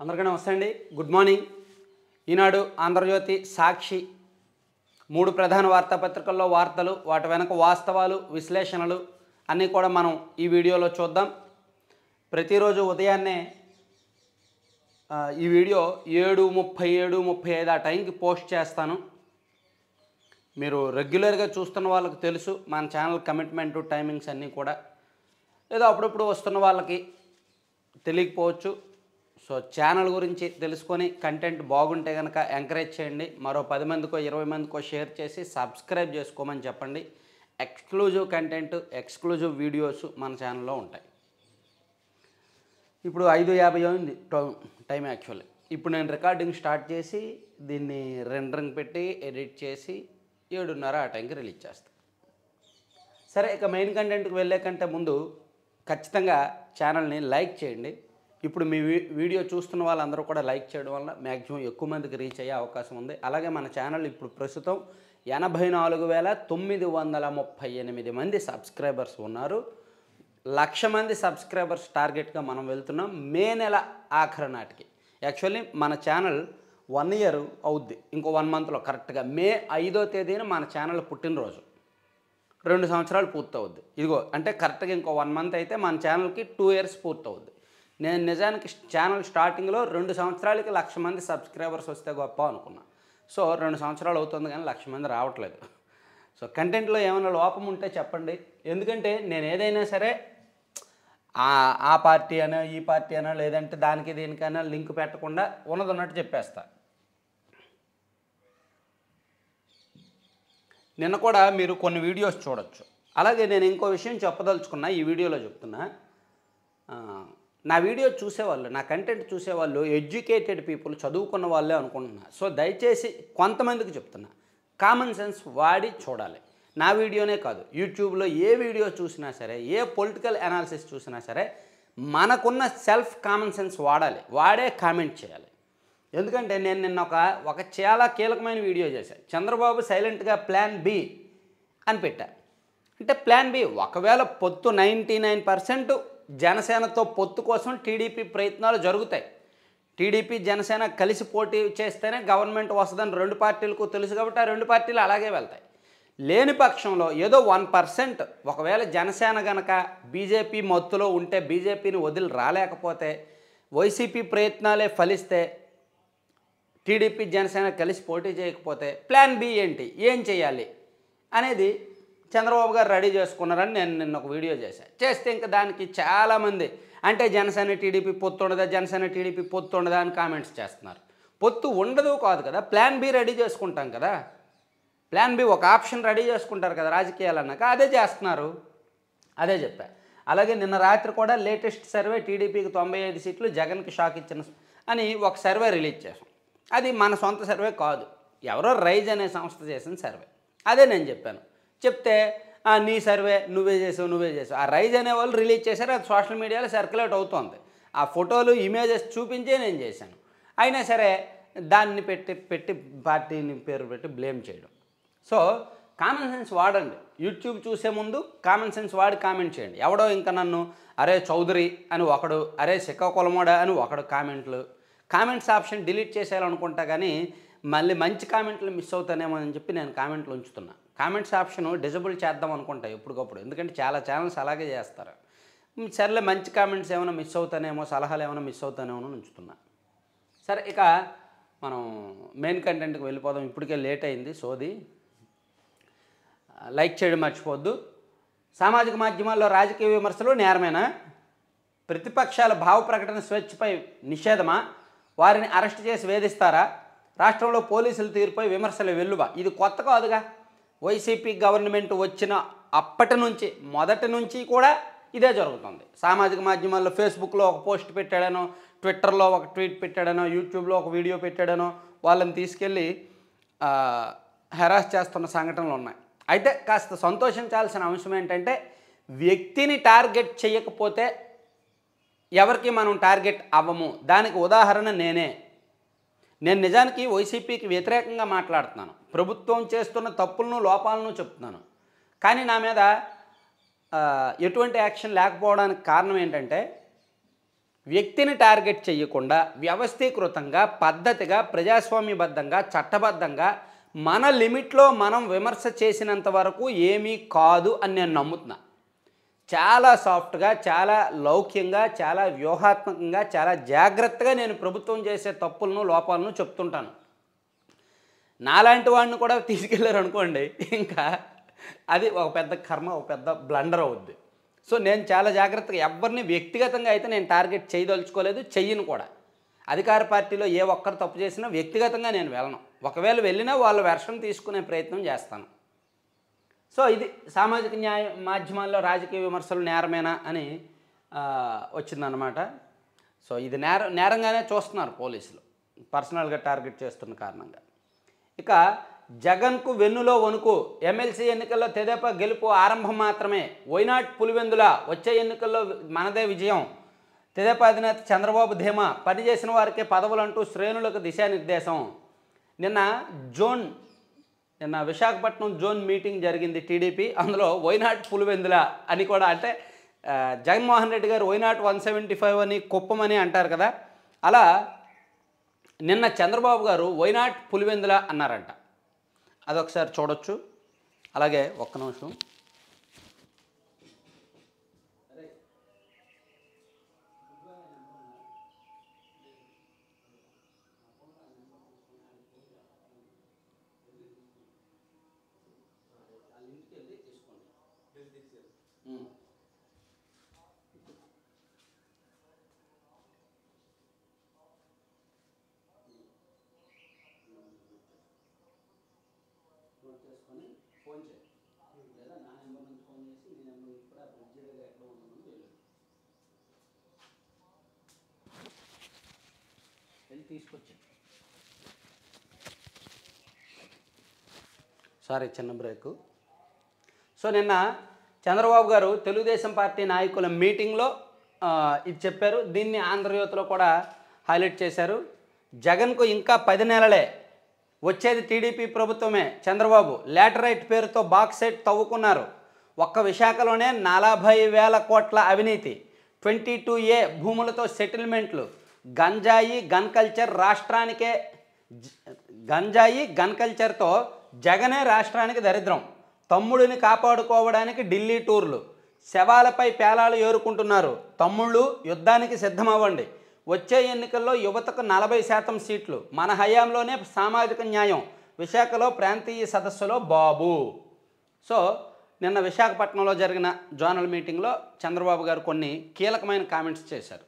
అందరికీ నమస్తే అండి గుడ్ మార్నింగ్ ఈనాడు ఆంధ్రజ్యోతి సాక్షి మూడు ప్రధాన వార్తాపత్రికల్లో వార్తలు వాటి వెనక వాస్తవాలు విశ్లేషణలు అన్నీ కూడా మనం ఈ వీడియోలో చూద్దాం ప్రతిరోజు ఉదయాన్నే ఈ వీడియో ఏడు ముప్పై ఏడు ముప్పై ఐదు ఆ టైంకి పోస్ట్ చేస్తాను మీరు రెగ్యులర్గా చూస్తున్న వాళ్ళకి తెలుసు మన ఛానల్ కమిట్మెంట్ టైమింగ్స్ అన్నీ కూడా ఏదో అప్పుడప్పుడు వస్తున్న వాళ్ళకి తెలియకపోవచ్చు సో ఛానల్ గురించి తెలుసుకొని కంటెంట్ బాగుంటే కనుక ఎంకరేజ్ చేయండి మరో పది మందికో ఇరవై మందికో షేర్ చేసి సబ్స్క్రైబ్ చేసుకోమని చెప్పండి ఎక్స్క్లూజివ్ కంటెంట్ ఎక్స్క్లూజివ్ వీడియోస్ మన ఛానల్లో ఉంటాయి ఇప్పుడు ఐదు యాభై అయింది టైం యాక్చువల్లీ ఇప్పుడు నేను రికార్డింగ్ స్టార్ట్ చేసి దీన్ని రెండ్రింగ్ పెట్టి ఎడిట్ చేసి ఏడున్నర ఆ టైంకి రిలీజ్ చేస్తాను సరే ఇక మెయిన్ కంటెంట్కి వెళ్ళే కంటే ముందు ఖచ్చితంగా ఛానల్ని లైక్ చేయండి ఇప్పుడు మీ వీడియో చూస్తున్న వాళ్ళందరూ కూడా లైక్ చేయడం వల్ల మ్యాక్సిమం ఎక్కువ మందికి రీచ్ అయ్యే అవకాశం ఉంది అలాగే మన ఛానల్ ఇప్పుడు ప్రస్తుతం ఎనభై నాలుగు వేల తొమ్మిది వందల ముప్పై ఎనిమిది మంది సబ్స్క్రైబర్స్ ఉన్నారు లక్ష మంది సబ్స్క్రైబర్స్ టార్గెట్గా మనం వెళ్తున్నాం మే నెల ఆఖరి నాటికి యాక్చువల్లీ మన ఛానల్ వన్ ఇయర్ అవుద్ది ఇంకో వన్ మంత్లో కరెక్ట్గా మే ఐదో తేదీన మన ఛానల్ పుట్టినరోజు రెండు సంవత్సరాలు పూర్తవుద్ది ఇదిగో అంటే కరెక్ట్గా ఇంకో వన్ మంత్ అయితే మన ఛానల్కి టూ ఇయర్స్ పూర్తవుద్ది నేను నిజానికి ఛానల్ స్టార్టింగ్లో రెండు సంవత్సరాలకి లక్ష మంది సబ్స్క్రైబర్స్ వస్తే గొప్ప అనుకున్నా సో రెండు సంవత్సరాలు అవుతుంది కానీ లక్ష మంది రావట్లేదు సో కంటెంట్లో ఏమైనా లోపం ఉంటే చెప్పండి ఎందుకంటే నేను ఏదైనా సరే ఆ పార్టీ అయినా ఈ పార్టీ అయినా లేదంటే దానికి దీనికైనా లింక్ పెట్టకుండా ఉన్నదన్నట్టు చెప్పేస్తా నిన్న కూడా మీరు కొన్ని వీడియోస్ చూడొచ్చు అలాగే నేను ఇంకో విషయం చెప్పదలుచుకున్నా ఈ వీడియోలో చెప్తున్నా నా వీడియో చూసేవాళ్ళు నా కంటెంట్ చూసేవాళ్ళు ఎడ్యుకేటెడ్ పీపుల్ చదువుకున్న వాళ్ళే అనుకుంటున్నా సో దయచేసి కొంతమందికి చెప్తున్నా కామన్ సెన్స్ వాడి చూడాలి నా వీడియోనే కాదు యూట్యూబ్లో ఏ వీడియో చూసినా సరే ఏ పొలిటికల్ అనాలిసిస్ చూసినా సరే మనకున్న సెల్ఫ్ కామన్ సెన్స్ వాడాలి వాడే కామెంట్ చేయాలి ఎందుకంటే నేను నిన్న ఒక ఒక చాలా కీలకమైన వీడియో చేశాను చంద్రబాబు సైలెంట్గా ప్లాన్ బి అని పెట్టా అంటే ప్లాన్ బి ఒకవేళ పొత్తు నైంటీ నైన్ పర్సెంట్ జనసేనతో పొత్తు కోసం టీడీపీ ప్రయత్నాలు జరుగుతాయి టీడీపీ జనసేన కలిసి పోటీ చేస్తేనే గవర్నమెంట్ వస్తుందని రెండు పార్టీలకు తెలుసు కాబట్టి ఆ రెండు పార్టీలు అలాగే వెళ్తాయి లేని పక్షంలో ఏదో వన్ పర్సెంట్ ఒకవేళ జనసేన గనక బీజేపీ మత్తులో ఉంటే బీజేపీని వదిలి రాలేకపోతే వైసీపీ ప్రయత్నాలే ఫలిస్తే టీడీపీ జనసేన కలిసి పోటీ చేయకపోతే ప్లాన్ బి ఏంటి ఏం చేయాలి అనేది చంద్రబాబు గారు రెడీ చేసుకున్నారని నేను నిన్న ఒక వీడియో చేశాను చేస్తే ఇంకా దానికి చాలామంది అంటే జనసేన టీడీపీ పొత్తు ఉండదా జనసేన టీడీపీ పొత్తు ఉండదా అని కామెంట్స్ చేస్తున్నారు పొత్తు ఉండదు కాదు కదా ప్లాన్ బి రెడీ చేసుకుంటాం కదా ప్లాన్ బి ఒక ఆప్షన్ రెడీ చేసుకుంటారు కదా రాజకీయాలు అన్నాక అదే చేస్తున్నారు అదే చెప్పా అలాగే నిన్న రాత్రి కూడా లేటెస్ట్ సర్వే టీడీపీకి తొంభై ఐదు సీట్లు జగన్కి షాక్ ఇచ్చిన అని ఒక సర్వే రిలీజ్ చేసాం అది మన సొంత సర్వే కాదు ఎవరో రైజ్ అనే సంస్థ చేసిన సర్వే అదే నేను చెప్పాను చెప్తే నీ సర్వే నువ్వే చేసావు నువ్వే చేసావు ఆ రైజ్ అనే వాళ్ళు రిలీజ్ చేశారు అది సోషల్ మీడియాలో సర్క్యులేట్ అవుతోంది ఆ ఫోటోలు ఇమేజెస్ చూపించే నేను చేశాను అయినా సరే దాన్ని పెట్టి పెట్టి పార్టీని పేరు పెట్టి బ్లేమ్ చేయడం సో కామన్ సెన్స్ వాడండి యూట్యూబ్ చూసే ముందు కామన్ సెన్స్ వాడి కామెంట్ చేయండి ఎవడో ఇంకా నన్ను అరే చౌదరి అని ఒకడు అరే శికాకులమోడ అని ఒకడు కామెంట్లు కామెంట్స్ ఆప్షన్ డిలీట్ చేసేయాలనుకుంటా కానీ మళ్ళీ మంచి కామెంట్లు మిస్ అవుతానేమో అని చెప్పి నేను కామెంట్లు ఉంచుతున్నా కామెంట్స్ ఆప్షన్ డిజబుల్ చేద్దాం అనుకుంటాయి ఎప్పటికప్పుడు ఎందుకంటే చాలా ఛానల్స్ అలాగే చేస్తారు సర్లే మంచి కామెంట్స్ ఏమైనా మిస్ అవుతానేమో సలహాలు ఏమైనా మిస్ అవుతానేమో ఉంచుతున్నా సరే ఇక మనం మెయిన్ కంటెంట్కి వెళ్ళిపోదాం ఇప్పటికే లేట్ అయింది సోది లైక్ చేయడం మర్చిపోద్దు సామాజిక మాధ్యమాల్లో రాజకీయ విమర్శలు నేరమేనా ప్రతిపక్షాల భావ ప్రకటన స్వేచ్ఛపై నిషేధమా వారిని అరెస్ట్ చేసి వేధిస్తారా రాష్ట్రంలో పోలీసుల తీరుపై విమర్శలు వెల్లువ ఇది కొత్త కాదుగా వైసీపీ గవర్నమెంట్ వచ్చిన అప్పటి నుంచి మొదటి నుంచి కూడా ఇదే జరుగుతుంది సామాజిక మాధ్యమాల్లో ఫేస్బుక్లో ఒక పోస్ట్ పెట్టాడనో ట్విట్టర్లో ఒక ట్వీట్ పెట్టాడనో యూట్యూబ్లో ఒక వీడియో పెట్టాడనో వాళ్ళని తీసుకెళ్ళి హెరాస్ చేస్తున్న సంఘటనలు ఉన్నాయి అయితే కాస్త సంతోషించాల్సిన అంశం ఏంటంటే వ్యక్తిని టార్గెట్ చేయకపోతే ఎవరికి మనం టార్గెట్ అవ్వము దానికి ఉదాహరణ నేనే నేను నిజానికి వైసీపీకి వ్యతిరేకంగా మాట్లాడుతున్నాను ప్రభుత్వం చేస్తున్న తప్పులను లోపాలను చెప్తున్నాను కానీ నా మీద ఎటువంటి యాక్షన్ లేకపోవడానికి కారణం ఏంటంటే వ్యక్తిని టార్గెట్ చేయకుండా వ్యవస్థీకృతంగా పద్ధతిగా ప్రజాస్వామ్యబద్ధంగా చట్టబద్ధంగా మన లిమిట్లో మనం విమర్శ చేసినంత వరకు ఏమీ కాదు అని నేను నమ్ముతున్నా చాలా సాఫ్ట్గా చాలా లౌక్యంగా చాలా వ్యూహాత్మకంగా చాలా జాగ్రత్తగా నేను ప్రభుత్వం చేసే తప్పులను లోపాలను చెప్తుంటాను నాలాంటి వాడిని కూడా తీసుకెళ్ళారు అనుకోండి ఇంకా అది ఒక పెద్ద కర్మ ఒక పెద్ద బ్లండర్ అవుద్ది సో నేను చాలా జాగ్రత్తగా ఎవరిని వ్యక్తిగతంగా అయితే నేను టార్గెట్ చేయదలుచుకోలేదు చెయ్యను కూడా అధికార పార్టీలో ఏ ఒక్కరు తప్పు చేసినా వ్యక్తిగతంగా నేను వెళ్ళను ఒకవేళ వెళ్ళినా వాళ్ళ వర్షం తీసుకునే ప్రయత్నం చేస్తాను సో ఇది సామాజిక న్యాయ మాధ్యమాల్లో రాజకీయ విమర్శలు నేరమేనా అని వచ్చిందనమాట సో ఇది నేర నేరంగానే చూస్తున్నారు పోలీసులు పర్సనల్గా టార్గెట్ చేస్తున్న కారణంగా ఇక జగన్కు వెన్నులో వణుకు ఎమ్మెల్సీ ఎన్నికల్లో తెదేపా గెలుపు ఆరంభం మాత్రమే వైనాట్ పులివెందుల వచ్చే ఎన్నికల్లో మనదే విజయం తెదేపా అధినేత చంద్రబాబు ధీమా పనిచేసిన వారికే పదవులు అంటూ శ్రేణులకు దిశానిర్దేశం నిన్న జోన్ నిన్న విశాఖపట్నం జోన్ మీటింగ్ జరిగింది టీడీపీ అందులో వైనాట్ పులివెందుల అని కూడా అంటే జగన్మోహన్ రెడ్డి గారు వైనాట్ వన్ సెవెంటీ ఫైవ్ అని కుప్పమని అంటారు కదా అలా నిన్న చంద్రబాబు గారు వైనాట్ పులివెందుల అన్నారంట అదొకసారి చూడొచ్చు అలాగే ఒక్క నిమిషం Mm. తీసుకొని ఫోన్ చేయి లేదా నా నెంబర్ నుంచి ఫోన్ చేసి నీ నెంబర్ నుంచి కూడా బ్రిడ్జ్ దగ్గర ఎక్కడ ఉంటుందని తెలియదు వెళ్ళి తీసుకొచ్చాను సారీ చిన్న బ్రేక్ సో నిన్న చంద్రబాబు గారు తెలుగుదేశం పార్టీ నాయకుల మీటింగ్లో ఇది చెప్పారు దీన్ని ఆంధ్రజ్యోతిలో కూడా హైలైట్ చేశారు జగన్కు ఇంకా పది నెలలే వచ్చేది టీడీపీ ప్రభుత్వమే చంద్రబాబు లేటరైట్ పేరుతో బాక్సైట్ తవ్వుకున్నారు ఒక్క విశాఖలోనే నలభై వేల కోట్ల అవినీతి ట్వంటీ టూ ఏ భూములతో సెటిల్మెంట్లు గంజాయి గన్ కల్చర్ రాష్ట్రానికే గంజాయి గన్ కల్చర్తో జగనే రాష్ట్రానికి దరిద్రం తమ్ముడిని కాపాడుకోవడానికి ఢిల్లీ టూర్లు శవాలపై పేలాలు ఏరుకుంటున్నారు తమ్ముళ్ళు యుద్ధానికి సిద్ధమవ్వండి వచ్చే ఎన్నికల్లో యువతకు నలభై శాతం సీట్లు మన హయాంలోనే సామాజిక న్యాయం విశాఖలో ప్రాంతీయ సదస్సులో బాబు సో నిన్న విశాఖపట్నంలో జరిగిన జోనల్ మీటింగ్లో చంద్రబాబు గారు కొన్ని కీలకమైన కామెంట్స్ చేశారు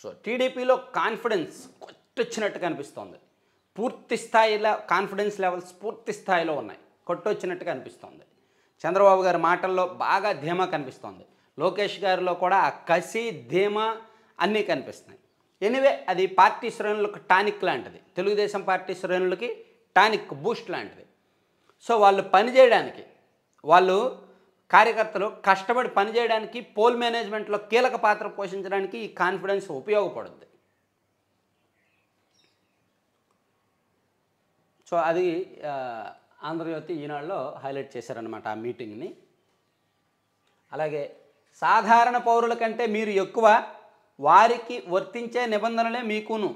సో టీడీపీలో కాన్ఫిడెన్స్ కొట్టొచ్చినట్టు కనిపిస్తోంది పూర్తి స్థాయిలో కాన్ఫిడెన్స్ లెవెల్స్ పూర్తి స్థాయిలో ఉన్నాయి కొట్టొచ్చినట్టు కనిపిస్తోంది చంద్రబాబు గారి మాటల్లో బాగా ధీమా కనిపిస్తోంది లోకేష్ గారిలో కూడా కసి ధీమా అన్నీ కనిపిస్తున్నాయి ఎనివే అది పార్టీ శ్రేణులకు టానిక్ లాంటిది తెలుగుదేశం పార్టీ శ్రేణులకి టానిక్ బూస్ట్ లాంటిది సో వాళ్ళు పనిచేయడానికి వాళ్ళు కార్యకర్తలు కష్టపడి పనిచేయడానికి పోల్ మేనేజ్మెంట్లో కీలక పాత్ర పోషించడానికి ఈ కాన్ఫిడెన్స్ ఉపయోగపడుద్ది సో అది ఆంధ్రజ్యోతి ఈనాడులో హైలైట్ చేశారనమాట ఆ మీటింగ్ని అలాగే సాధారణ పౌరుల కంటే మీరు ఎక్కువ వారికి వర్తించే నిబంధనలే మీకును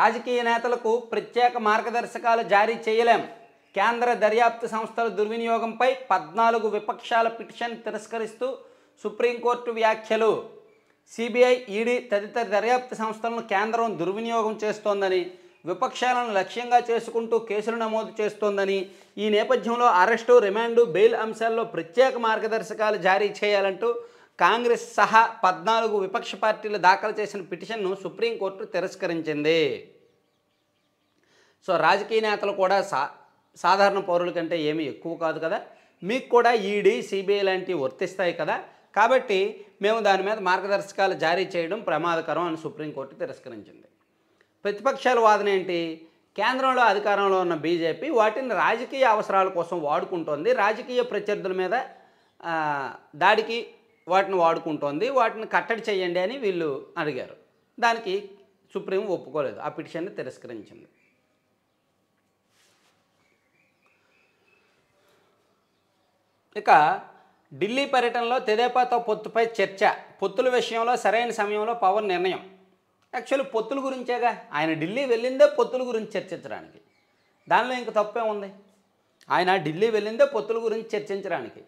రాజకీయ నేతలకు ప్రత్యేక మార్గదర్శకాలు జారీ చేయలేం కేంద్ర దర్యాప్తు సంస్థల దుర్వినియోగంపై పద్నాలుగు విపక్షాల పిటిషన్ తిరస్కరిస్తూ సుప్రీంకోర్టు వ్యాఖ్యలు సిబిఐ ఈడీ తదితర దర్యాప్తు సంస్థలను కేంద్రం దుర్వినియోగం చేస్తోందని విపక్షాలను లక్ష్యంగా చేసుకుంటూ కేసులు నమోదు చేస్తోందని ఈ నేపథ్యంలో అరెస్టు రిమాండు బెయిల్ అంశాల్లో ప్రత్యేక మార్గదర్శకాలు జారీ చేయాలంటూ కాంగ్రెస్ సహా పద్నాలుగు విపక్ష పార్టీలు దాఖలు చేసిన పిటిషన్ను సుప్రీంకోర్టు తిరస్కరించింది సో రాజకీయ నేతలు కూడా సా సాధారణ పౌరుల కంటే ఏమీ ఎక్కువ కాదు కదా మీకు కూడా ఈడీ సిబిఐ లాంటివి వర్తిస్తాయి కదా కాబట్టి మేము దాని మీద మార్గదర్శకాలు జారీ చేయడం ప్రమాదకరం అని సుప్రీంకోర్టు తిరస్కరించింది ప్రతిపక్షాల వాదన ఏంటి కేంద్రంలో అధికారంలో ఉన్న బీజేపీ వాటిని రాజకీయ అవసరాల కోసం వాడుకుంటోంది రాజకీయ ప్రత్యర్థుల మీద దాడికి వాటిని వాడుకుంటోంది వాటిని కట్టడి చేయండి అని వీళ్ళు అడిగారు దానికి సుప్రీం ఒప్పుకోలేదు ఆ పిటిషన్ని తిరస్కరించింది ఇక ఢిల్లీ పర్యటనలో తెదేపాతో పొత్తుపై చర్చ పొత్తుల విషయంలో సరైన సమయంలో పవన్ నిర్ణయం యాక్చువల్లీ పొత్తుల గురించేగా ఆయన ఢిల్లీ వెళ్ళిందే పొత్తుల గురించి చర్చించడానికి దానిలో ఇంక తప్పే ఉంది ఆయన ఢిల్లీ వెళ్ళిందే పొత్తుల గురించి చర్చించడానికి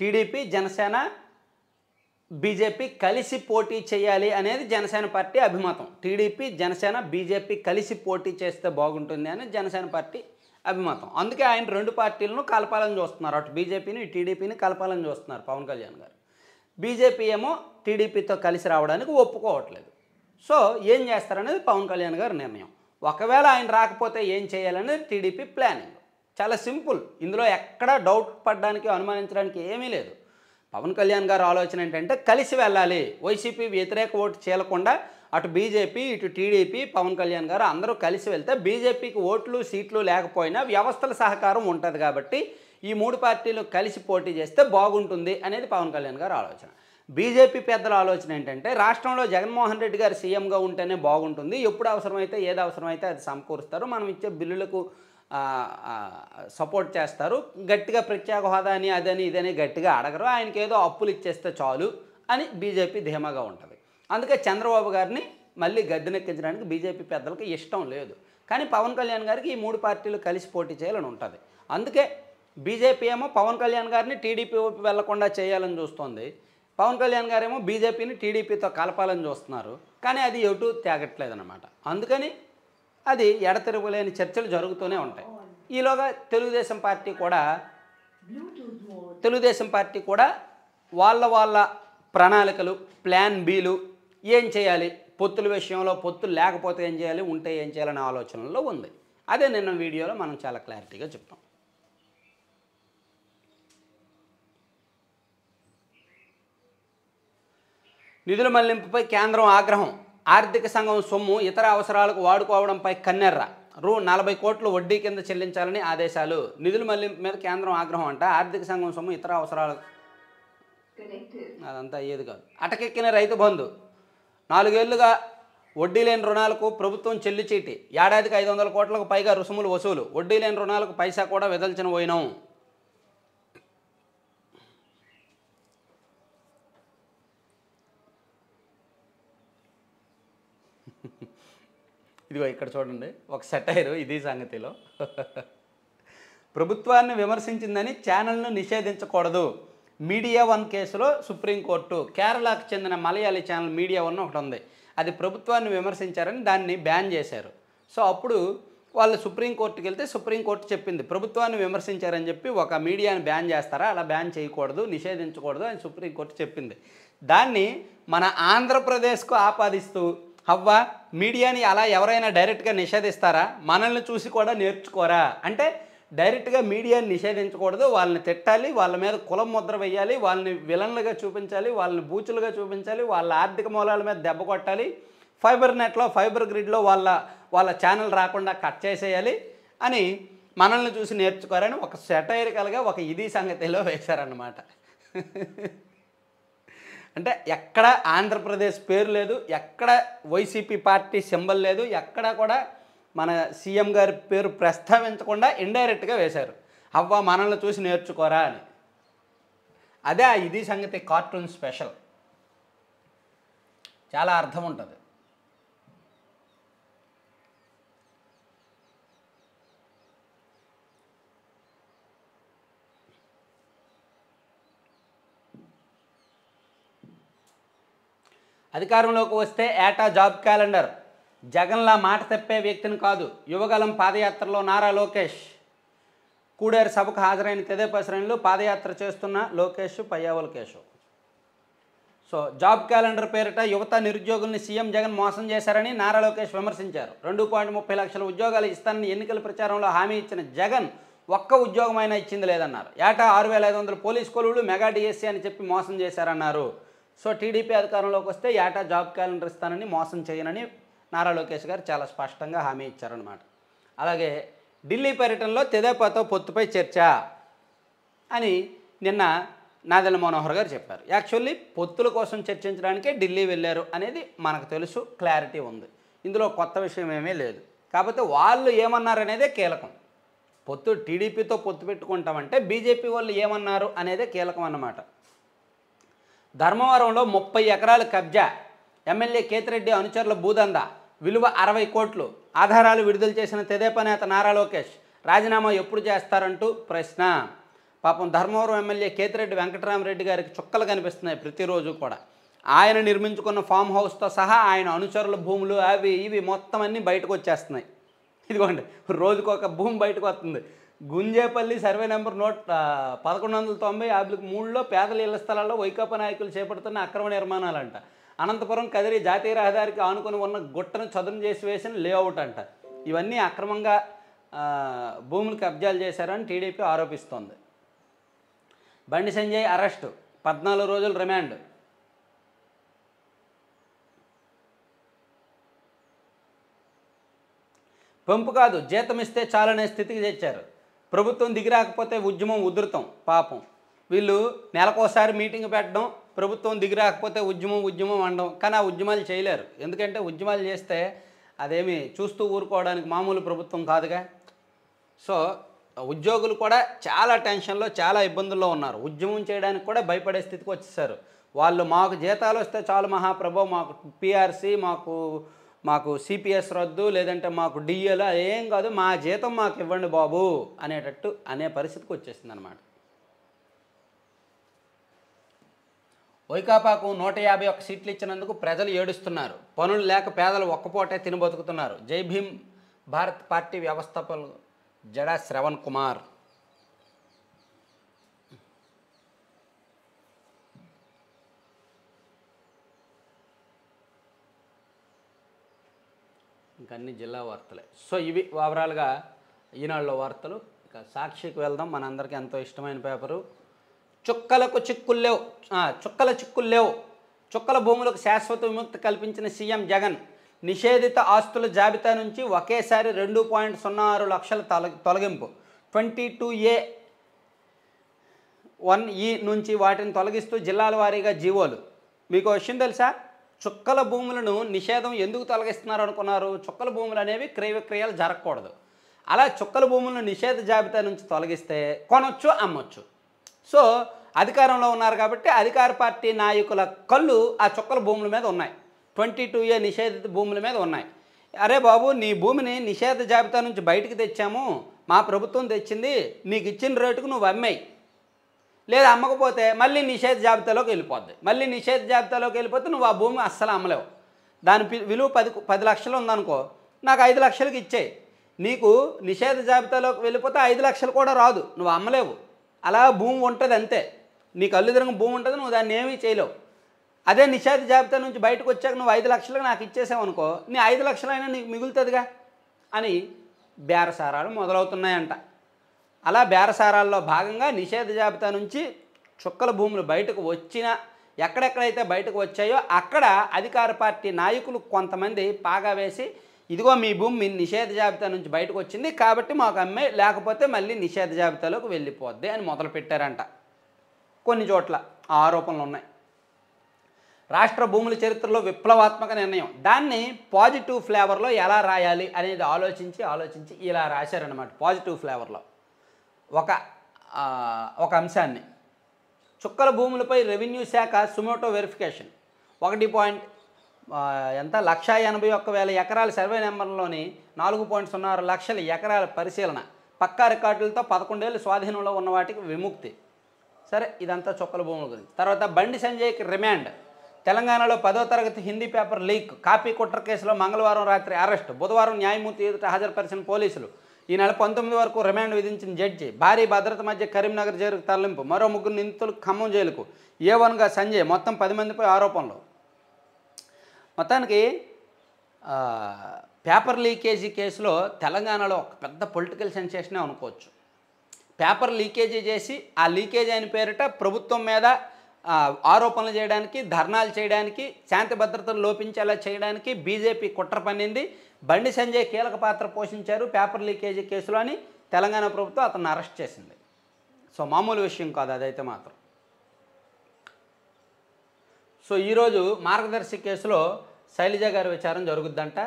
టీడీపీ జనసేన బీజేపీ కలిసి పోటీ చేయాలి అనేది జనసేన పార్టీ అభిమతం టీడీపీ జనసేన బీజేపీ కలిసి పోటీ చేస్తే బాగుంటుంది అని జనసేన పార్టీ అభిమతం అందుకే ఆయన రెండు పార్టీలను కలపాలని చూస్తున్నారు అటు బీజేపీని టీడీపీని కలపాలని చూస్తున్నారు పవన్ కళ్యాణ్ గారు బీజేపీ ఏమో టీడీపీతో కలిసి రావడానికి ఒప్పుకోవట్లేదు సో ఏం చేస్తారనేది పవన్ కళ్యాణ్ గారి నిర్ణయం ఒకవేళ ఆయన రాకపోతే ఏం చేయాలనేది టీడీపీ ప్లానింగ్ చాలా సింపుల్ ఇందులో ఎక్కడా డౌట్ పడడానికి అనుమానించడానికి ఏమీ లేదు పవన్ కళ్యాణ్ గారు ఆలోచన ఏంటంటే కలిసి వెళ్ళాలి వైసీపీ వ్యతిరేక ఓటు చేయకుండా అటు బీజేపీ ఇటు టీడీపీ పవన్ కళ్యాణ్ గారు అందరూ కలిసి వెళ్తే బీజేపీకి ఓట్లు సీట్లు లేకపోయినా వ్యవస్థల సహకారం ఉంటుంది కాబట్టి ఈ మూడు పార్టీలు కలిసి పోటీ చేస్తే బాగుంటుంది అనేది పవన్ కళ్యాణ్ గారు ఆలోచన బీజేపీ పెద్దల ఆలోచన ఏంటంటే రాష్ట్రంలో జగన్మోహన్ రెడ్డి గారు సీఎంగా ఉంటేనే బాగుంటుంది ఎప్పుడు అవసరమైతే ఏది అవసరమైతే అది సమకూరుస్తారు మనం ఇచ్చే బిల్లులకు సపోర్ట్ చేస్తారు గట్టిగా ప్రత్యేక హోదా అని అదని ఇదని గట్టిగా అడగరు ఆయనకి ఏదో అప్పులు ఇచ్చేస్తే చాలు అని బీజేపీ ధీమాగా ఉంటుంది అందుకే చంద్రబాబు గారిని మళ్ళీ గద్దెనెక్కించడానికి బీజేపీ పెద్దలకు ఇష్టం లేదు కానీ పవన్ కళ్యాణ్ గారికి ఈ మూడు పార్టీలు కలిసి పోటీ చేయాలని ఉంటుంది అందుకే బీజేపీ ఏమో పవన్ కళ్యాణ్ గారిని టీడీపీ వెళ్లకుండా చేయాలని చూస్తోంది పవన్ కళ్యాణ్ గారేమో బీజేపీని టీడీపీతో కలపాలని చూస్తున్నారు కానీ అది ఎటు తేగట్లేదన్నమాట అందుకని అది ఎడతెరుగులేని చర్చలు జరుగుతూనే ఉంటాయి ఈలోగా తెలుగుదేశం పార్టీ కూడా తెలుగుదేశం పార్టీ కూడా వాళ్ళ వాళ్ళ ప్రణాళికలు ప్లాన్ బీలు ఏం చేయాలి పొత్తుల విషయంలో పొత్తులు లేకపోతే ఏం చేయాలి ఉంటే ఏం చేయాలనే ఆలోచనలో ఉంది అదే నిన్న వీడియోలో మనం చాలా క్లారిటీగా చెప్తాం నిధుల మళ్లింపుపై కేంద్రం ఆగ్రహం ఆర్థిక సంఘం సొమ్ము ఇతర అవసరాలకు వాడుకోవడంపై కన్నెర్ర రూ నలభై కోట్లు వడ్డీ కింద చెల్లించాలని ఆదేశాలు నిధుల మళ్లింపు మీద కేంద్రం ఆగ్రహం అంట ఆర్థిక సంఘం సొమ్ము ఇతర అవసరాలకు అదంతా అయ్యేది కాదు అటకెక్కిన రైతు బంధు నాలుగేళ్లుగా వడ్డీ లేని రుణాలకు ప్రభుత్వం చెల్లిచీటి ఏడాదికి ఐదు వందల కోట్లకు పైగా రుసుములు వసూలు వడ్డీ లేని రుణాలకు పైసా కూడా వెదల్చిన పోయినాం ఇదిగో ఇక్కడ చూడండి ఒక సెటైరు ఇది సంగతిలో ప్రభుత్వాన్ని విమర్శించిందని ఛానల్ను నిషేధించకూడదు మీడియా వన్ కేసులో సుప్రీంకోర్టు కేరళకు చెందిన మలయాళీ ఛానల్ మీడియా వన్ ఒకటి ఉంది అది ప్రభుత్వాన్ని విమర్శించారని దాన్ని బ్యాన్ చేశారు సో అప్పుడు వాళ్ళు సుప్రీంకోర్టుకి వెళ్తే సుప్రీంకోర్టు చెప్పింది ప్రభుత్వాన్ని విమర్శించారని చెప్పి ఒక మీడియాని బ్యాన్ చేస్తారా అలా బ్యాన్ చేయకూడదు నిషేధించకూడదు అని సుప్రీంకోర్టు చెప్పింది దాన్ని మన ఆంధ్రప్రదేశ్కు ఆపాదిస్తూ హవ్వ మీడియాని అలా ఎవరైనా డైరెక్ట్గా నిషేధిస్తారా మనల్ని చూసి కూడా నేర్చుకోరా అంటే డైరెక్ట్గా మీడియాని నిషేధించకూడదు వాళ్ళని తిట్టాలి వాళ్ళ మీద కులం ముద్ర వేయాలి వాళ్ళని విలన్లుగా చూపించాలి వాళ్ళని బూచులుగా చూపించాలి వాళ్ళ ఆర్థిక మూలాల మీద దెబ్బ కొట్టాలి ఫైబర్ నెట్లో ఫైబర్ గ్రిడ్లో వాళ్ళ వాళ్ళ ఛానల్ రాకుండా కట్ చేసేయాలి అని మనల్ని చూసి నేర్చుకోరని ఒక సెటైరికల్గా ఒక ఇది సంగతిలో వేశారన్నమాట అంటే ఎక్కడ ఆంధ్రప్రదేశ్ పేరు లేదు ఎక్కడ వైసీపీ పార్టీ సింబల్ లేదు ఎక్కడ కూడా మన సీఎం గారి పేరు ప్రస్తావించకుండా ఇండైరెక్ట్గా వేశారు అవ్వ మనల్ని చూసి నేర్చుకోరా అని అదే ఇది సంగతి కార్టూన్ స్పెషల్ చాలా అర్థం ఉంటుంది అధికారంలోకి వస్తే ఏటా జాబ్ క్యాలెండర్ జగన్లా మాట తప్పే వ్యక్తిని కాదు యువగలం పాదయాత్రలో నారా లోకేష్ కూడేరు సభకు హాజరైన తెదేపా శ్రేణులు పాదయాత్ర చేస్తున్న Lokesh Payyavula Keshav so job calendar పేరిట యువత నిరుద్యోగుల్ని సీఎం జగన్ మోసం చేశారని నారా లోకేష్ విమర్శించారు రెండు పాయింట్ ముప్పై లక్షల ఉద్యోగాలు ఇస్తానని ఎన్నికల ప్రచారంలో హామీ ఇచ్చిన జగన్ ఒక్క ఉద్యోగమైనా ఇచ్చింది లేదన్నారు ఏటా ఆరు వేల ఐదు వందల పోలీస్ కొలువులు మెగా డిఎస్సీ అని చెప్పి మోసం చేశారన్నారు సో టీడీపీ అధికారంలోకి వస్తే ఏటా జాబ్ క్యాలెండర్ ఇస్తానని మోసం చేయనని నారా లోకేష్ గారు చాలా స్పష్టంగా హామీ ఇచ్చారనమాట అలాగే ఢిల్లీ పర్యటనలో తెదేపాతో పొత్తుపై చర్చ అని నిన్న నాదెల్ల మనోహర్ గారు చెప్పారు యాక్చువల్లీ పొత్తుల కోసం చర్చించడానికే ఢిల్లీ వెళ్ళారు అనేది మనకు తెలుసు క్లారిటీ ఉంది ఇందులో కొత్త విషయం ఏమీ లేదు కాకపోతే వాళ్ళు ఏమన్నారనేదే కీలకం పొత్తు టీడీపీతో పొత్తు పెట్టుకుంటామంటే బీజేపీ వాళ్ళు ఏమన్నారు అనేదే కీలకం అన్నమాట ధర్మవరంలో ముప్పై ఎకరాల కబ్జా ఎమ్మెల్యే కేతిరెడ్డి అనుచరుల భూదంద విలువ అరవై కోట్లు ఆధారాలు విడుదల చేసిన తెదేప నేత నారా లోకేష్ రాజీనామా ఎప్పుడు చేస్తారంటూ ప్రశ్న పాపం ధర్మవరం ఎమ్మెల్యే కేతిరెడ్డి వెంకటరామరెడ్డి గారికి చుక్కలు కనిపిస్తున్నాయి ప్రతిరోజు కూడా ఆయన నిర్మించుకున్న ఫామ్ హౌస్తో సహా ఆయన అనుచరుల భూములు అవి ఇవి మొత్తం అన్నీ బయటకు వచ్చేస్తున్నాయి ఇదిగోండి రోజుకొక భూమి బయటకు వస్తుంది గుంజేపల్లి సర్వే నెంబర్ నోట్ పదకొండు వందల తొంభై యాభై మూడులో పేదల ఇళ్ల స్థలాల్లో వైకాపా నాయకులు చేపడుతున్న అక్రమ నిర్మాణాలంట అనంతపురం కదిరి జాతీయ రహదారికి ఆనుకొని ఉన్న గుట్టను చదును చేసి వేసిన లేఅవుట్ అంట ఇవన్నీ అక్రమంగా భూములు కబ్జాలు చేశారని టీడీపీ ఆరోపిస్తోంది బండి సంజయ్ అరెస్టు పద్నాలుగు రోజులు రిమాండ్ పెంపు కాదు జీతం ఇస్తే చాలనే స్థితికి తెచ్చారు ప్రభుత్వం దిగిరాకపోతే ఉద్యమం ఉధృతం పాపం వీళ్ళు నెలకోసారి మీటింగ్ పెట్టడం ప్రభుత్వం దిగిరాకపోతే ఉద్యమం ఉద్యమం అనడం కానీ ఆ ఉద్యమాలు చేయలేరు ఎందుకంటే ఉద్యమాలు చేస్తే అదేమి చూస్తూ ఊరుకోవడానికి మామూలు ప్రభుత్వం కాదుగా సో ఉద్యోగులు కూడా చాలా టెన్షన్లో చాలా ఇబ్బందుల్లో ఉన్నారు ఉద్యమం చేయడానికి కూడా భయపడే స్థితికి వచ్చేసారు వాళ్ళు మాకు జీతాలు వస్తే చాలు మహాప్రభు మాకు పిఆర్సీ మాకు మాకు సిపిఎస్ రద్దు లేదంటే మాకు డిఎల్ e ఏం కాదు మా జీతం మాకు ఇవ్వండి బాబు అనేటట్టు అనే పరిస్థితికి వచ్చేసింది అనమాట వైకాపాకు నూట యాభై ఒక్క సీట్లు ఇచ్చినందుకు ప్రజలు ఏడుస్తున్నారు పనులు లేక పేదలు ఒక్కపోటే తినబతుకుతున్నారు జై భీమ్ భారత్ పార్టీ వ్యవస్థాపకులు జడా శ్రవణ్ కుమార్ ఇంకా అన్ని జిల్లా వార్తలే సో ఇవి ఓవరాల్గా ఈనాళ్ళలో వార్తలు ఇక సాక్షికి వెళ్దాం మనందరికీ ఎంతో ఇష్టమైన పేపరు చుక్కలకు చిక్కులు లేవు చుక్కల చిక్కులు లేవు చుక్కల భూములకు శాశ్వత విముక్తి కల్పించిన సీఎం జగన్ నిషేధిత ఆస్తుల జాబితా నుంచి ఒకేసారి రెండు పాయింట్ సున్నా ఆరు లక్షల తొలగింపు ట్వంటీ టూ ఏ వన్ ఈ నుంచి వాటిని తొలగిస్తూ జిల్లాల వారీగా జీవోలు మీకు విషయం తెలుసా చుక్కల భూములను నిషేధం ఎందుకు తొలగిస్తున్నారు అనుకున్నారు చుక్కల భూములు అనేవి క్రయ విక్రయాలు జరగకూడదు అలా చుక్కల భూములను నిషేధ జాబితా నుంచి తొలగిస్తే కొనొచ్చు అమ్మొచ్చు సో అధికారంలో ఉన్నారు కాబట్టి అధికార పార్టీ నాయకుల కళ్ళు ఆ చుక్కల భూముల మీద ఉన్నాయి ట్వంటీ టూ ఏ నిషేధిత భూముల మీద ఉన్నాయి అరే బాబు నీ భూమిని నిషేధ జాబితా నుంచి బయటకు తెచ్చాము మా ప్రభుత్వం తెచ్చింది నీకు ఇచ్చిన రేటుకు నువ్వు అమ్మాయి లేదా అమ్మకపోతే మళ్ళీ నిషేధ జాబితాలోకి వెళ్ళిపోద్ది మళ్ళీ నిషేధ జాబితాలోకి వెళ్ళిపోతే నువ్వు ఆ భూమి అస్సలు అమ్మలేవు దాని విలువ పది పది లక్షలు ఉందనుకో నాకు ఐదు లక్షలకి ఇచ్చేయి నీకు నిషేధ జాబితాలోకి వెళ్ళిపోతే ఐదు లక్షలు కూడా రాదు నువ్వు అమ్మలేవు అలా భూమి ఉంటుంది అంతే నీకు అల్లు తిరగని భూమి ఉంటుంది నువ్వు దాన్ని ఏమీ చేయలేవు అదే నిషేధ జాబితా నుంచి బయటకు వచ్చాక నువ్వు ఐదు లక్షలకు నాకు ఇచ్చేసావు అనుకో నీ ఐదు లక్షలైనా నీకు మిగులుతుందిగా అని బేరసారాలు మొదలవుతున్నాయంట అలా బేరసారాల్లో భాగంగా నిషేధ జాబితా నుంచి చుక్కల భూములు బయటకు వచ్చిన ఎక్కడెక్కడైతే బయటకు వచ్చాయో అక్కడ అధికార పార్టీ నాయకులు కొంతమంది పాగా వేసి ఇదిగో మీ భూమి మీ నిషేధ జాబితా నుంచి బయటకు వచ్చింది కాబట్టి మాకు అమ్మే లేకపోతే మళ్ళీ నిషేధ జాబితాలోకి వెళ్ళిపోద్ది అని మొదలు పెట్టారంట కొన్ని చోట్ల ఆరోపణలు ఉన్నాయి రాష్ట్ర భూముల చరిత్రలో విప్లవాత్మక నిర్ణయం దాన్ని పాజిటివ్ ఫ్లేవర్లో ఎలా రాయాలి అనేది ఆలోచించి ఆలోచించి ఇలా రాశారనమాట పాజిటివ్ ఫ్లేవర్లో ఒక ఒక అంశాన్ని చుక్కల భూములపై రెవెన్యూ శాఖ సుమోటో వెరిఫికేషన్ ఒకటి పాయింట్ ఎంత లక్ష ఎనభై ఒక్క వేల ఎకరాల సర్వే నెంబర్లోని నాలుగు పాయింట్ సున్నా ఆరు లక్షల ఎకరాల పరిశీలన పక్కా రికార్డులతో పదకొండేళ్ళు స్వాధీనంలో ఉన్న వాటికి విముక్తి సరే ఇదంతా చుక్కల భూముల గురించి తర్వాత బండి సంజయ్కి రిమాండ్ తెలంగాణలో పదో తరగతి హిందీ పేపర్ లీక్ కాపీ కుట్ర కేసులో మంగళవారం రాత్రి అరెస్ట్ బుధవారం న్యాయమూర్తి ఎదుట హాజరుపరిచిన పోలీసులు ఈ నెల పంతొమ్మిది వరకు రిమాండ్ విధించిన జడ్జి భారీ భద్రత మధ్య కరీంనగర్ జైలుకు తరలింపు మరో ముగ్గురు నిందితులు ఖమ్మం జైలుకు ఏ వన్గా సంజయ్ మొత్తం పది మందిపై ఆరోపణలు మొత్తానికి పేపర్ లీకేజీ కేసులో తెలంగాణలో ఒక పెద్ద పొలిటికల్ సెన్సేషనే అనుకోవచ్చు పేపర్ లీకేజీ చేసి ఆ లీకేజీ అయిన పేరిట ప్రభుత్వం మీద ఆరోపణలు చేయడానికి ధర్నాలు చేయడానికి శాంతి భద్రతను లోపించేలా చేయడానికి బీజేపీ కుట్ర పన్నింది బండి సంజయ్ కీలక పాత్ర పోషించారు పేపర్ లీకేజీ కేసులో అని తెలంగాణ ప్రభుత్వం అతను అరెస్ట్ చేసింది సో మామూలు విషయం కాదు అదైతే మాత్రం సో ఈరోజు మార్గదర్శి కేసులో శైలజ గారి విచారం జరుగుద్దంట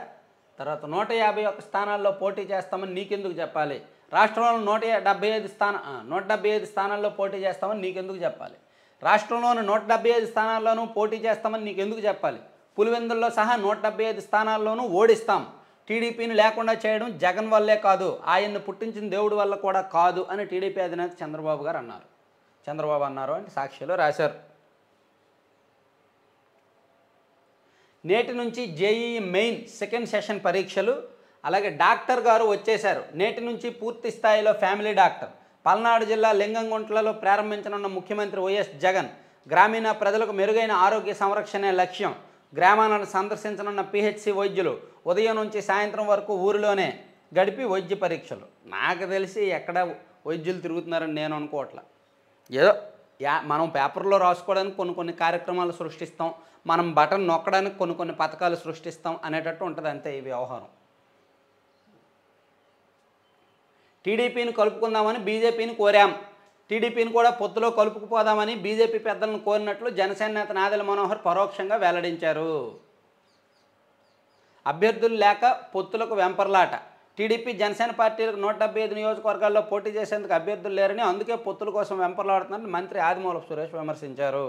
తర్వాత నూట యాభై ఒక్క స్థానాల్లో పోటీ చేస్తామని నీకెందుకు చెప్పాలి రాష్ట్రంలో నూట డెబ్బై ఐదు స్థాన నూట డెబ్బై ఐదు స్థానాల్లో పోటీ చేస్తామని నీకెందుకు చెప్పాలి రాష్ట్రంలోని నూట డెబ్బై ఐదు స్థానాల్లోనూ పోటీ చేస్తామని నీకు ఎందుకు చెప్పాలి పులివెందుల్లో సహా నూట డెబ్బై ఐదు స్థానాల్లోనూ ఓడిస్తాం టీడీపీని లేకుండా చేయడం జగన్ వల్లే కాదు ఆయన్ను పుట్టించిన దేవుడి వల్ల కూడా కాదు అని టీడీపీ అధినేత చంద్రబాబు గారు అన్నారు చంద్రబాబు అన్నారు అని సాక్షిలో రాశారు నేటి నుంచి జేఈ మెయిన్ సెకండ్ సెషన్ పరీక్షలు అలాగే డాక్టర్ గారు వచ్చేశారు నేటి నుంచి పూర్తి స్థాయిలో ఫ్యామిలీ డాక్టర్ పల్నాడు జిల్లా లింగంగుంట్లలో ప్రారంభించనున్న ముఖ్యమంత్రి వైఎస్ జగన్ గ్రామీణ ప్రజలకు మెరుగైన ఆరోగ్య సంరక్షణే లక్ష్యం గ్రామాలను సందర్శించనున్న పిహెచ్సి వైద్యులు ఉదయం నుంచి సాయంత్రం వరకు ఊరిలోనే గడిపి వైద్య పరీక్షలు నాకు తెలిసి ఎక్కడ వైద్యులు తిరుగుతున్నారని నేను అనుకోవట్లా ఏదో యా మనం పేపర్లో రాసుకోవడానికి కొన్ని కొన్ని కార్యక్రమాలు సృష్టిస్తాం మనం బటన్ నొక్కడానికి కొన్ని కొన్ని పథకాలు సృష్టిస్తాం అనేటట్టు ఉంటుంది అంతే ఈ వ్యవహారం టీడీపీని కలుపుకుందామని బీజేపీని కోరాం టీడీపీని కూడా పొత్తులో కలుపుకుపోదామని బీజేపీ పెద్దలను కోరినట్లు జనసేన నేత నాదల మనోహర్ పరోక్షంగా వెల్లడించారు అభ్యర్థులు లేక పొత్తులకు వెంపర్లాట టీడీపీ జనసేన పార్టీలకు నూట డెబ్బై ఐదు నియోజకవర్గాల్లో పోటీ చేసేందుకు అభ్యర్థులు లేరని అందుకే పొత్తుల కోసం వెంపర్లాడుతున్నారని మంత్రి ఆదిమూలపు సురేష్ విమర్శించారు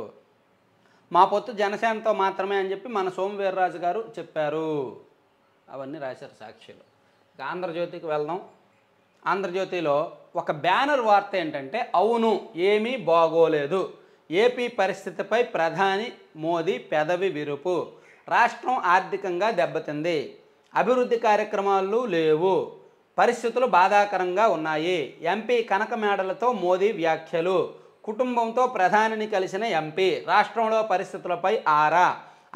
మా పొత్తు జనసేనతో మాత్రమే అని చెప్పి మన సోమవీర్రాజు గారు చెప్పారు అవన్నీ రాశారు సాక్షులు ఆంధ్రజ్యోతికి వెళ్దాం ఆంధ్రజ్యోతిలో ఒక బ్యానర్ వార్త ఏంటంటే అవును ఏమీ బాగోలేదు ఏపీ పరిస్థితిపై ప్రధాని మోదీ పెదవి విరుపు రాష్ట్రం ఆర్థికంగా దెబ్బతింది అభివృద్ధి కార్యక్రమాలు లేవు పరిస్థితులు బాధాకరంగా ఉన్నాయి ఎంపీ కనక మేడలతో మోదీ వ్యాఖ్యలు కుటుంబంతో ప్రధానిని కలిసిన ఎంపీ రాష్ట్రంలో పరిస్థితులపై ఆరా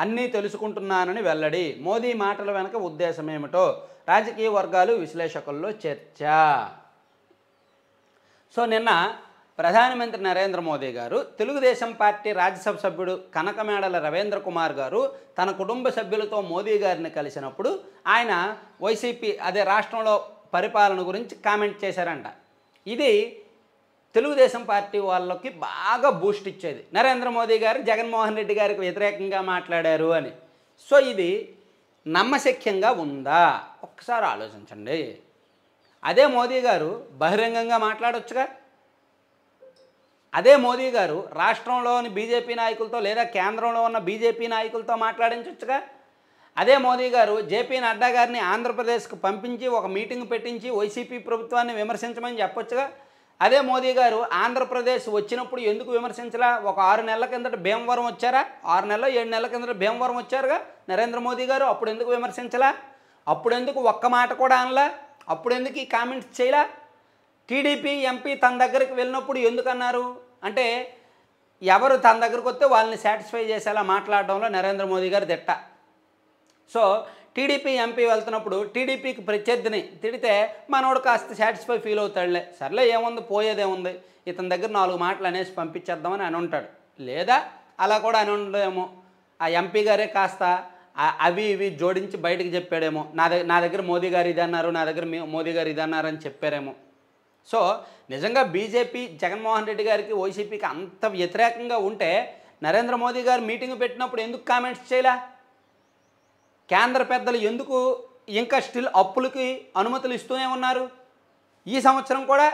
అన్నీ తెలుసుకుంటున్నానని వెల్లడి మోదీ మాటల వెనక ఉద్దేశం ఏమిటో రాజకీయ వర్గాలు విశ్లేషకుల్లో చర్చ సో నిన్న ప్రధానమంత్రి నరేంద్ర మోదీ గారు తెలుగుదేశం పార్టీ రాజ్యసభ సభ్యుడు కనకమేడల రవీంద్ర కుమార్ గారు తన కుటుంబ సభ్యులతో మోదీ గారిని కలిసినప్పుడు ఆయన వైసీపీ అదే రాష్ట్రంలో పరిపాలన గురించి కామెంట్ చేశారంట ఇది తెలుగుదేశం పార్టీ వాళ్ళకి బాగా బూస్ట్ ఇచ్చేది నరేంద్ర మోదీ గారు జగన్మోహన్ రెడ్డి గారికి వ్యతిరేకంగా మాట్లాడారు అని సో ఇది నమ్మశక్యంగా ఉందా ఒక్కసారి ఆలోచించండి అదే మోదీ గారు బహిరంగంగా మాట్లాడవచ్చుగా అదే మోదీ గారు రాష్ట్రంలోని బీజేపీ నాయకులతో లేదా కేంద్రంలో ఉన్న బీజేపీ నాయకులతో మాట్లాడించవచ్చుగా అదే మోదీ గారు జేపీ నడ్డా గారిని ఆంధ్రప్రదేశ్కు పంపించి ఒక మీటింగ్ పెట్టించి వైసీపీ ప్రభుత్వాన్ని విమర్శించమని చెప్పొచ్చుగా అదే మోదీ గారు ఆంధ్రప్రదేశ్ వచ్చినప్పుడు ఎందుకు విమర్శించలా ఒక ఆరు నెలల కిందట భీమవరం వచ్చారా ఆరు నెలలు ఏడు నెలల కిందట భీమవరం వచ్చారుగా నరేంద్ర మోదీ గారు అప్పుడు ఎందుకు విమర్శించలా అప్పుడు ఎందుకు ఒక్క మాట కూడా అనలా అప్పుడు ఎందుకు ఈ కామెంట్స్ చేయలా టీడీపీ ఎంపీ తన దగ్గరికి వెళ్ళినప్పుడు ఎందుకన్నారు అంటే ఎవరు తన దగ్గరకు వస్తే వాళ్ళని సాటిస్ఫై చేసేలా మాట్లాడడంలో నరేంద్ర మోదీ గారు దిట్ట సో టీడీపీ ఎంపీ వెళ్తున్నప్పుడు టీడీపీకి ప్రత్యర్థిని తిడితే మనోడు కాస్త సాటిస్ఫై ఫీల్ అవుతాడులే సర్లే ఏముంది పోయేదేముంది ఇతని దగ్గర నాలుగు మాటలు అనేసి పంపించేద్దామని అని ఉంటాడు లేదా అలా కూడా అని ఉండేమో ఆ ఎంపీ గారే కాస్త అవి ఇవి జోడించి బయటకు చెప్పాడేమో నా దగ్గర నా దగ్గర మోదీ గారు ఇది అన్నారు నా దగ్గర మోదీ గారు ఇది అన్నారు అని చెప్పారేమో సో నిజంగా బీజేపీ జగన్మోహన్ రెడ్డి గారికి వైసీపీకి అంత వ్యతిరేకంగా ఉంటే నరేంద్ర మోదీ గారు మీటింగ్ పెట్టినప్పుడు ఎందుకు కామెంట్స్ చేయలే కేంద్ర పెద్దలు ఎందుకు ఇంకా స్టిల్ అప్పులకి అనుమతులు ఇస్తూనే ఉన్నారు ఈ సంవత్సరం కూడా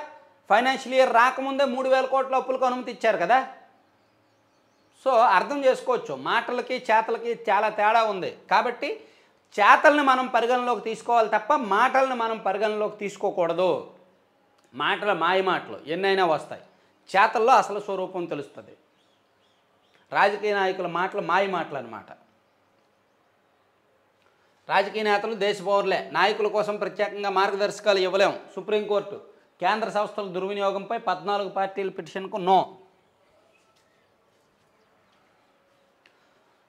ఫైనాన్షియల్ ఇయర్ రాకముందే మూడు వేల కోట్ల అప్పులకు అనుమతి ఇచ్చారు కదా సో అర్థం చేసుకోవచ్చు మాటలకి చేతలకి చాలా తేడా ఉంది కాబట్టి చేతల్ని మనం పరిగణలోకి తీసుకోవాలి తప్ప మాటలను మనం పరిగణలోకి తీసుకోకూడదు మాటల మాయ మాటలు ఎన్నైనా వస్తాయి చేతల్లో అసలు స్వరూపం తెలుస్తుంది రాజకీయ నాయకుల మాటలు మాయ మాటలు అనమాట రాజకీయ నేతలు దేశ పౌరులే నాయకుల కోసం ప్రత్యేకంగా మార్గదర్శకాలు ఇవ్వలేము సుప్రీంకోర్టు కేంద్ర సంస్థల దుర్వినియోగంపై పద్నాలుగు పార్టీల పిటిషన్కు నో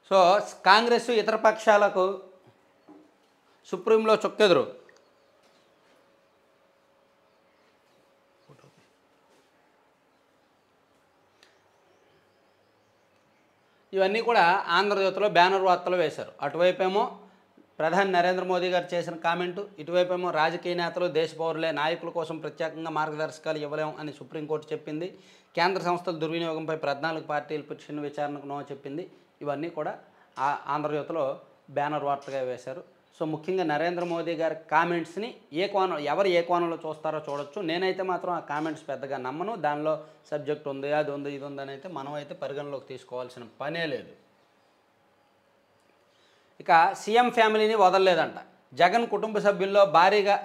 సో కాంగ్రెస్ ఇతర పక్షాలకు సుప్రీంలో చొక్కెదురు ఇవన్నీ కూడా ఆంధ్రజ్యోతిలో బ్యానర్ వార్తలు వేశారు అటువైపేమో ప్రధాని నరేంద్ర మోదీ గారు చేసిన కామెంటు ఇటువైపేమో రాజకీయ నేతలు దేశ పౌరులే నాయకుల కోసం ప్రత్యేకంగా మార్గదర్శకాలు ఇవ్వలేము అని సుప్రీంకోర్టు చెప్పింది కేంద్ర సంస్థల దుర్వినియోగంపై పద్నాలుగు పార్టీలు పిటిషన్ విచారణకు నో చెప్పింది ఇవన్నీ కూడా ఆంధ్రజ్యోతిలో బ్యానర్ వార్తగా వేశారు సో ముఖ్యంగా నరేంద్ర మోదీ గారి కామెంట్స్ని ఏ కోణం ఎవరు ఏ కోణంలో చూస్తారో చూడొచ్చు నేనైతే మాత్రం ఆ కామెంట్స్ పెద్దగా నమ్మను దానిలో సబ్జెక్ట్ ఉంది అది ఉంది ఇది ఉంది అని అయితే మనం అయితే పరిగణలోకి తీసుకోవాల్సిన పనే లేదు ఇక సీఎం ఫ్యామిలీని వదలలేదంట జగన్ కుటుంబ సభ్యుల్లో భారీగా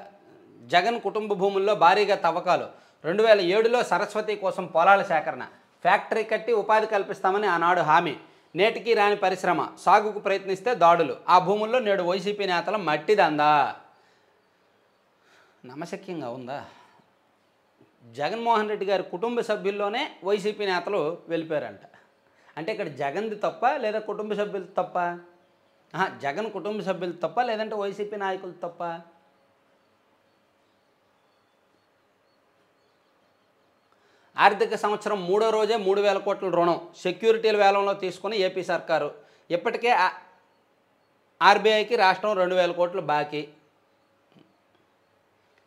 జగన్ కుటుంబ భూముల్లో భారీగా తవ్వకాలు రెండు వేల ఏడులో సరస్వతి కోసం పొలాల సేకరణ ఫ్యాక్టరీ కట్టి ఉపాధి కల్పిస్తామని ఆనాడు హామీ నేటికి రాని పరిశ్రమ సాగుకు ప్రయత్నిస్తే దాడులు ఆ భూముల్లో నేడు వైసీపీ నేతల మట్టిదందా నమశక్యంగా ఉందా జగన్మోహన్ రెడ్డి గారి కుటుంబ సభ్యుల్లోనే వైసీపీ నేతలు వెళ్ళిపోయారంట అంటే ఇక్కడ జగన్ది తప్ప లేదా కుటుంబ సభ్యులు తప్ప జగన్ కుటుంబ సభ్యులు తప్ప లేదంటే వైసీపీ నాయకులు తప్ప ఆర్థిక సంవత్సరం మూడో రోజే మూడు వేల కోట్ల రుణం సెక్యూరిటీల వేలంలో తీసుకుని ఏపీ సర్కారు ఇప్పటికే ఆర్బీఐకి రాష్ట్రం రెండు వేల కోట్లు బాకీ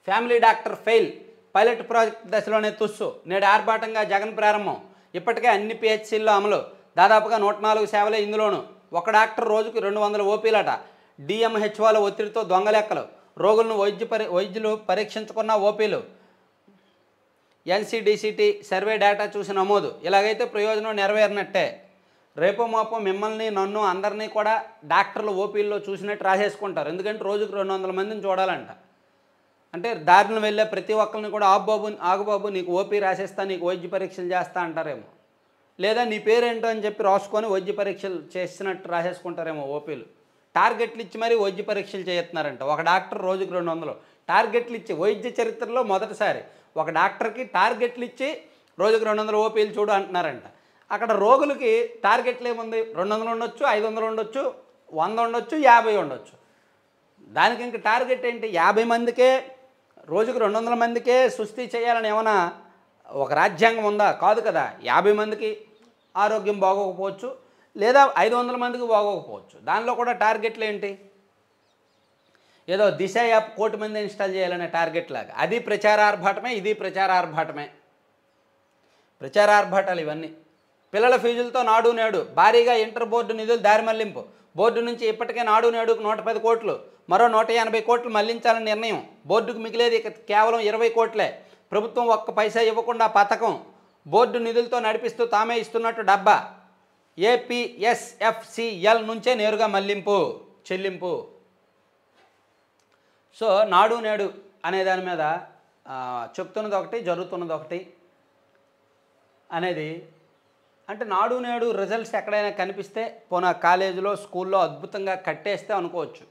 family doctor fail pilot project దశలోనే తుస్సు నేడు ఆర్భాటంగా జగన్ ప్రారంభం ఇప్పటికే అన్ని పిహెచ్సిల్లో అమలు దాదాపుగా నూట నాలుగు సేవలే ఇందులోనూ ఒక డాక్టర్ రోజుకు రెండు వందల ఓపీలట డిఎంహెచ్ఓల ఒత్తిడితో దొంగలెక్కలు రోగులను వైద్య పరి వైద్యులు పరీక్షించుకున్న ఓపీలు ఎన్సీడీసీటీ సర్వే డేటా చూసి నమోదు ఇలాగైతే ప్రయోజనం నెరవేరినట్టే రేపు మోపో మిమ్మల్ని నన్ను అందరినీ కూడా డాక్టర్లు ఓపీల్లో చూసినట్టు రాసేసుకుంటారు ఎందుకంటే రోజుకు రెండు వందల మందిని చూడాలంట అంటే దారిని వెళ్ళే ప్రతి ఒక్కరిని కూడా ఆగుబాబు ఆగుబాబు నీకు ఓపీ రాసేస్తా నీకు వైద్య పరీక్షలు చేస్తా అంటారేమో లేదా నీ పేరేంటో అని చెప్పి రాసుకొని వైద్య పరీక్షలు చేసినట్టు రాసేసుకుంటారేమో ఓపీలు టార్గెట్లు ఇచ్చి మరీ వైద్య పరీక్షలు చేస్తున్నారంట ఒక డాక్టర్ రోజుకు రెండు వందలు టార్గెట్లు ఇచ్చి వైద్య చరిత్రలో మొదటిసారి ఒక డాక్టర్కి టార్గెట్లు ఇచ్చి రోజుకు రెండు వందలు ఓపీలు చూడు అంటున్నారంట అక్కడ రోగులకి టార్గెట్లు ఏముంది రెండు వందలు ఉండొచ్చు ఐదు వందలు ఉండొచ్చు వంద ఉండొచ్చు యాభై ఉండొచ్చు దానికి ఇంక టార్గెట్ ఏంటి యాభై మందికే రోజుకు రెండు వందల మందికే సుస్థి చేయాలని ఏమైనా ఒక రాజ్యాంగం ఉందా కాదు కదా యాభై మందికి ఆరోగ్యం బాగోకపోవచ్చు లేదా ఐదు వందల మందికి బాగోకపోవచ్చు దానిలో కూడా టార్గెట్లు ఏంటి ఏదో దిశ యాప్ కోటి మంది ఇన్స్టాల్ చేయాలనే టార్గెట్ లాగా అది ప్రచారార్భాటమే ఇది ప్రచారార్భాటమే ప్రచారార్భాటాలు ఇవన్నీ పిల్లల ఫీజులతో నాడు నేడు భారీగా ఇంటర్ బోర్డు నిధులు దారి మళ్లింపు బోర్డు నుంచి ఇప్పటికే నాడు నేడుకు నూట పది కోట్లు మరో నూట ఎనభై కోట్లు మళ్లించాలని నిర్ణయం బోర్డుకు మిగిలేది కేవలం ఇరవై కోట్లే ప్రభుత్వం ఒక్క పైసా ఇవ్వకుండా పథకం బోర్డు నిధులతో నడిపిస్తూ తామే ఇస్తున్నట్టు డబ్బా ఏపీఎస్ఎఫ్సిఎల్ నుంచే నేరుగా మళ్లింపు చెల్లింపు సో నాడు నేడు అనే దాని మీద చెప్తున్నది ఒకటి జరుగుతున్నది ఒకటి అనేది అంటే నాడు నేడు రిజల్ట్స్ ఎక్కడైనా కనిపిస్తే పోనా కాలేజీలో స్కూల్లో అద్భుతంగా కట్టేస్తే అనుకోవచ్చు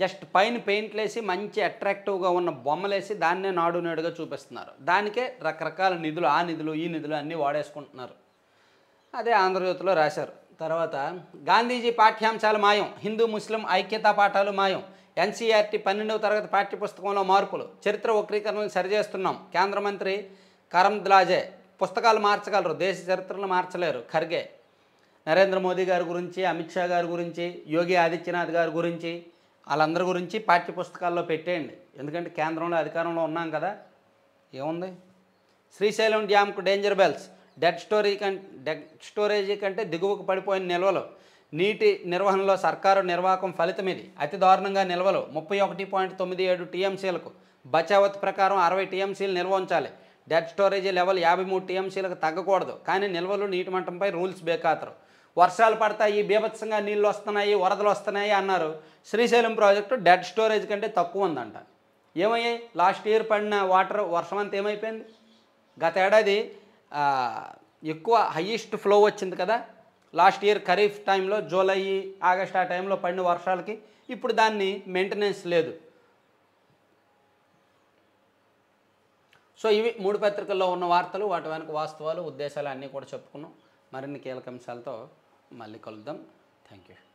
జస్ట్ పైన పెయింట్లు వేసి మంచి అట్రాక్టివ్గా ఉన్న బొమ్మలేసి దాన్నే నాడు నేడుగా చూపిస్తున్నారు దానికే రకరకాల నిధులు ఆ నిధులు ఈ నిధులు అన్నీ వాడేసుకుంటున్నారు అదే ఆంధ్రజ్యోతిలో రాశారు తర్వాత గాంధీజీ పాఠ్యాంశాలు మాయం హిందూ ముస్లిం ఐక్యతా పాఠాలు మాయం ఎన్సీఆర్టీ పన్నెండవ తరగతి పాఠ్యపుస్తకంలో మార్పులు చరిత్ర వక్రీకరణను సరిచేస్తున్నాం కేంద్ర మంత్రి కరమ్ ద్లాజే పుస్తకాలు మార్చగలరు దేశ చరిత్రను మార్చలేరు ఖర్గే నరేంద్ర మోదీ గారి గురించి అమిత్ షా గారి గురించి యోగి ఆదిత్యనాథ్ గారి గురించి వాళ్ళందరి గురించి పాఠ్యపుస్తకాల్లో పెట్టేయండి ఎందుకంటే కేంద్రంలో అధికారంలో ఉన్నాం కదా ఏముంది శ్రీశైలం డ్యామ్కు డేంజర్ బెల్స్ డెడ్ స్టోరీ కం డెడ్ స్టోరేజీ కంటే దిగువకు పడిపోయిన నిల్వలు నీటి నిర్వహణలో సర్కారు నిర్వాహకం ఫలితం ఇది అతి దారుణంగా నిల్వలు ముప్పై ఒకటి పాయింట్ తొమ్మిది ఏడు టీఎంసీలకు బచావత్ ప్రకారం అరవై టీఎంసీలు ఉంచాలి డెడ్ స్టోరేజీ లెవెల్ యాభై మూడు టీఎంసీలకు తగ్గకూడదు కానీ నిల్వలు నీటి మంటంపై రూల్స్ బేకాతరు వర్షాలు పడతాయి బీభత్సంగా నీళ్ళు వస్తున్నాయి వరదలు వస్తున్నాయి అన్నారు శ్రీశైలం ప్రాజెక్టు డెడ్ స్టోరేజ్ కంటే తక్కువ ఉందంట ఏమయ్యాయి లాస్ట్ ఇయర్ పడిన వాటర్ వర్షం అంతా ఏమైపోయింది గత ఏడాది ఎక్కువ హయ్యెస్ట్ ఫ్లో వచ్చింది కదా లాస్ట్ ఇయర్ ఖరీఫ్ టైంలో జూలై ఆగస్ట్ ఆ టైంలో పడిన వర్షాలకి ఇప్పుడు దాన్ని మెయింటెనెన్స్ లేదు సో ఇవి మూడు పత్రికల్లో ఉన్న వార్తలు వాటి వెనక వాస్తవాలు ఉద్దేశాలు అన్నీ కూడా చెప్పుకున్నాం మరిన్ని కీలక అంశాలతో మళ్ళీ కలుద్దాం థ్యాంక్ యూ